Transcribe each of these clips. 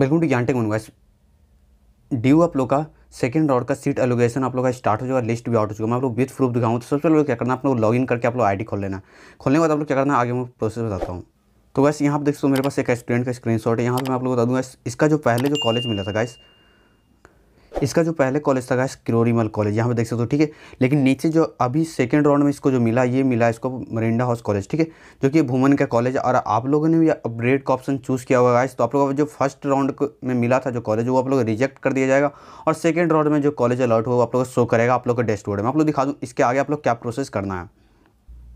welcome to Gyan tech ड्यू आप लोग का सेकंड राउंड का सीट एलोगेशन आप लोग का स्टार्ट हो जाएगा लिस्ट भी आउट हो चुका मैं आप लोग विथ प्रूफ दिखाऊँ तो सबसे पहले क्या करना आप लोग इन करके आप लोग आईडी खोल लेना खोलने के बाद आप लोग क्या करना आगे मैं प्रोसेस बताता हूँ तो वैसे यहाँ पर देख सकते मेरे पास एक स्टूडेंट का स्क्रीन शॉट है यहाँ पर मैं आप लोग बता दूँगा इसका जो पहले जो कॉलेज मिला था गाइस इसका जो पहले कॉलेज था गाइस क्रोरीमल कॉलेज यहाँ पे देख सकते हो ठीक है लेकिन नीचे जो अभी सेकेंड राउंड में इसको जो मिला ये मिला इसको मरिंडा हाउस कॉलेज ठीक है जो कि भूमन का कॉलेज और आप लोगों ने भी अपग्रेड का ऑप्शन चूज़ किया हुआ गाइस तो आप लोगों को जो फर्स्ट राउंड में मिला था जो कॉलेज वो आप लोग रिजेक्ट कर दिया जाएगा और सेकेंड राउंड में जो कॉलेज अलॉट हुआ आप लोग शो करेगा आप लोग को वोड में आप लोग दिखा दूँ इसके आगे आप लोग क्या प्रोसेस करना है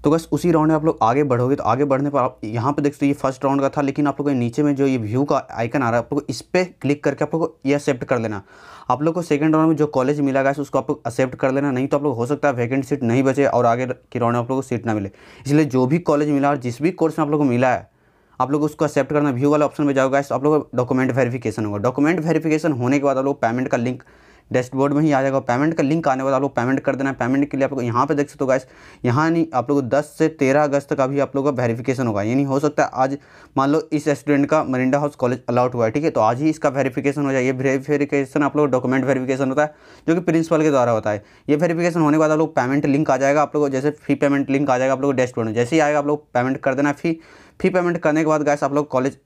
तो बस उसी राउंड में आप लोग आगे बढ़ोगे तो आगे बढ़ने पर आप यहाँ पर देख सकते हो ये फर्स्ट राउंड का था लेकिन आप लोग के नीचे में जो ये व्यू का आइकन आ रहा है आप लोग इस पर क्लिक करके आप लोग को ये एक्सेप्ट कर लेना आप लोग को सेकंड राउंड में जो कॉलेज मिला गया उसको आप लोग एक्सेप्ट कर लेना नहीं तो आप लोग हो सकता है वैकेंट सीट नहीं बचे और आगे की राउंड में आप लोग को सीट ना मिले इसलिए जो भी कॉलेज मिला और जिस भी कोर्स में आप लोग को मिला है आप लोग उसको एक्सेप्ट करना व्यू वाला ऑप्शन में जाओगे तो आप लोग डॉक्यूमेंट वेरीफिकेशन होगा डॉक्यूमेंट वेरिफिकेशन होने के बाद आप लोग पेमेंट का लिंक डैशबोर्ड में ही आ जाएगा पेमेंट का लिंक आने वाला आप लोग पेमेंट कर देना है पेमेंट के लिए आप लोग यहाँ पर देख सकते हो गाइस यहाँ नहीं आप लोग दस से तेरह अगस्त तक अभी आप लोग का वेरीफिकेशन होगा यानी हो सकता है आज मान लो इस स्टूडेंट का मरिंडा हाउस कॉलेज अलाउट हुआ है ठीक है तो आज ही इसका वेरीफिकेशन हो जाए ये वेरीफिकेशन आप लोग डॉक्यूमेंट वेरीफिकेशन होता है जो कि प्रिंसिपल के द्वारा होता है ये वेरीफिकेशन होने के बाद आप लोग पेमेंट लिंक आ जाएगा आप लोग जैसे फी पेमेंट लिंक आ जाएगा आप लोग डैशबोर्ड में जैसे ही आएगा आप लोग पेमेंट कर देना फी फी पेमेंट करने के बाद गैस आप लोग कॉलेज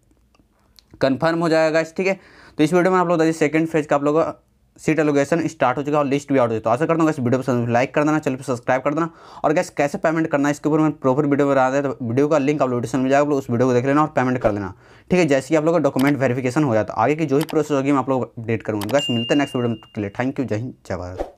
कन्फर्म हो जाएगा गैस ठीक है तो इस वीडियो में आप लोग सेकंड फेज का आप का सीट एलोगेशन स्टार्ट हो चुका है और लिस्ट भी आउट हो चुका है तो आशा करता हूँ इस वीडियो पसंद लाइक कर देना चैनल पर सब्सक्राइब कर देना और गैस कैसे पेमेंट करना है इसके ऊपर मैं प्रॉपर वीडियो बना दे तो वीडियो का लिंक आप लोकेशन में जाएगा आप लोग उस वीडियो को देख लेना और पेमेंट कर देना ठीक है जैसे ही आप लोगों का डॉक्यूमेंट वेरीफिकेशन हो जाता तो है आगे की जो भी प्रोसेस होगी मैं आप लोग अपडेट करूँगा गैस मिलते हैं नेक्स्ट वीडियो के लिए थैंक यू जय हिंद जय भारत